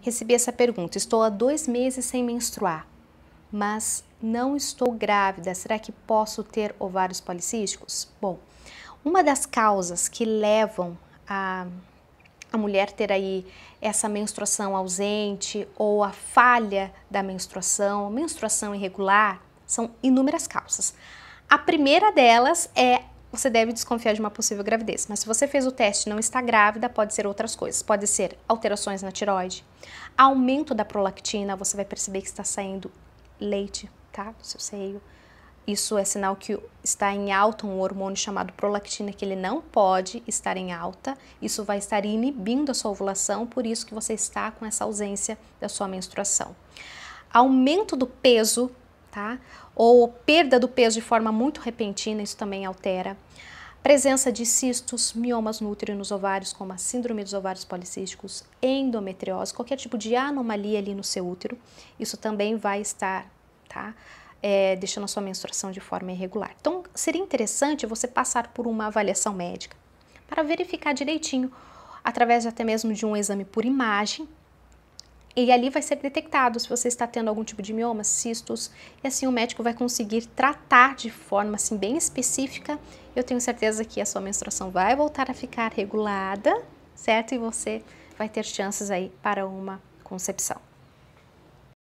Recebi essa pergunta: estou há dois meses sem menstruar, mas não estou grávida. Será que posso ter ovários policísticos? Bom, uma das causas que levam a, a mulher ter aí essa menstruação ausente ou a falha da menstruação, menstruação irregular, são inúmeras causas. A primeira delas é você deve desconfiar de uma possível gravidez. Mas se você fez o teste e não está grávida, pode ser outras coisas. Pode ser alterações na tiroide, aumento da prolactina, você vai perceber que está saindo leite, tá? Do seu seio. Isso é sinal que está em alta um hormônio chamado prolactina que ele não pode estar em alta. Isso vai estar inibindo a sua ovulação, por isso que você está com essa ausência da sua menstruação. Aumento do peso tá? Ou perda do peso de forma muito repentina, isso também altera. Presença de cistos, miomas útero e nos ovários, como a síndrome dos ovários policísticos, endometriose, qualquer tipo de anomalia ali no seu útero, isso também vai estar, tá? É, deixando a sua menstruação de forma irregular. Então, seria interessante você passar por uma avaliação médica para verificar direitinho, através até mesmo de um exame por imagem, e ali vai ser detectado se você está tendo algum tipo de mioma, cistos, e assim o médico vai conseguir tratar de forma assim bem específica. Eu tenho certeza que a sua menstruação vai voltar a ficar regulada, certo? E você vai ter chances aí para uma concepção.